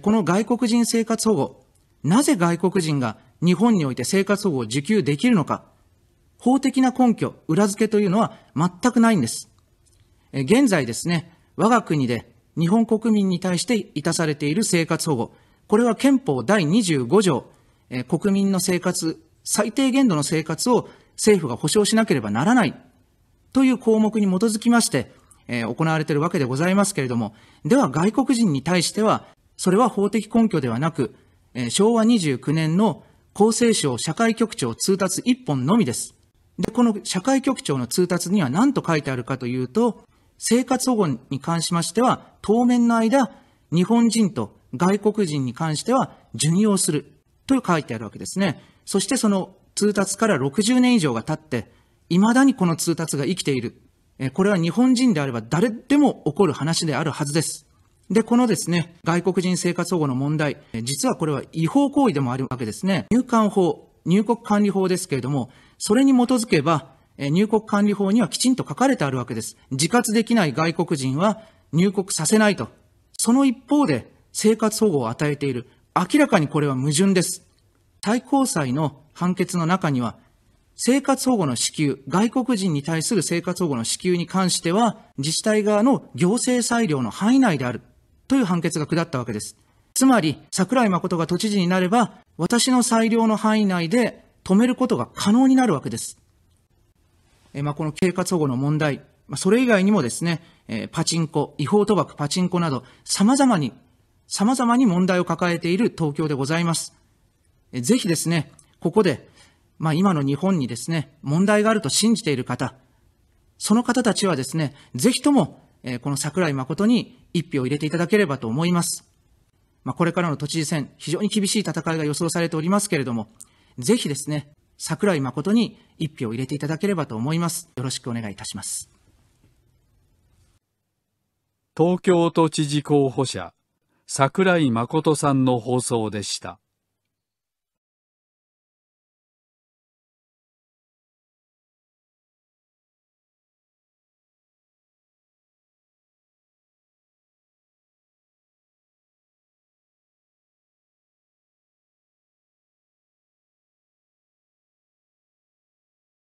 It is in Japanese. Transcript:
この外国人生活保護、なぜ外国人が日本において生活保護を受給できるのか、法的な根拠、裏付けというのは全くないんです。現在ですね、我が国で日本国民に対していたされている生活保護、これは憲法第25条、国民の生活、最低限度の生活を政府が保障しなければならないという項目に基づきまして、行われているわけでございますけれども、では外国人に対しては、それは法的根拠ではなく、え昭和29年の厚生省社会局長通達1本のみです。で、この社会局長の通達には何と書いてあるかというと、生活保護に関しましては、当面の間、日本人と外国人に関しては順用すると書いてあるわけですね。そしてその通達から60年以上が経って、未だにこの通達が生きている。これは日本人であれば誰でも起こる話であるはずです。で、このですね、外国人生活保護の問題、実はこれは違法行為でもあるわけですね。入管法、入国管理法ですけれども、それに基づけば、入国管理法にはきちんと書かれてあるわけです。自活できない外国人は入国させないと。その一方で生活保護を与えている。明らかにこれは矛盾です。最高裁の判決の中には、生活保護の支給、外国人に対する生活保護の支給に関しては、自治体側の行政裁量の範囲内である。という判決が下ったわけです。つまり、桜井誠が都知事になれば、私の裁量の範囲内で止めることが可能になるわけです。えまあ、この経過保護の問題、まあ、それ以外にもですね、えパチンコ、違法賭博、パチンコなど、様々に、様々に問題を抱えている東京でございます。えぜひですね、ここで、まあ、今の日本にですね、問題があると信じている方、その方たちはですね、ぜひとも、えこの桜井誠に一票を入れていただければと思います。まあ、これからの都知事選、非常に厳しい戦いが予想されておりますけれども、ぜひですね、桜井誠に一票を入れていただければと思います。よろしくお願いいたします。東京都知事候補者、桜井誠さんの放送でした。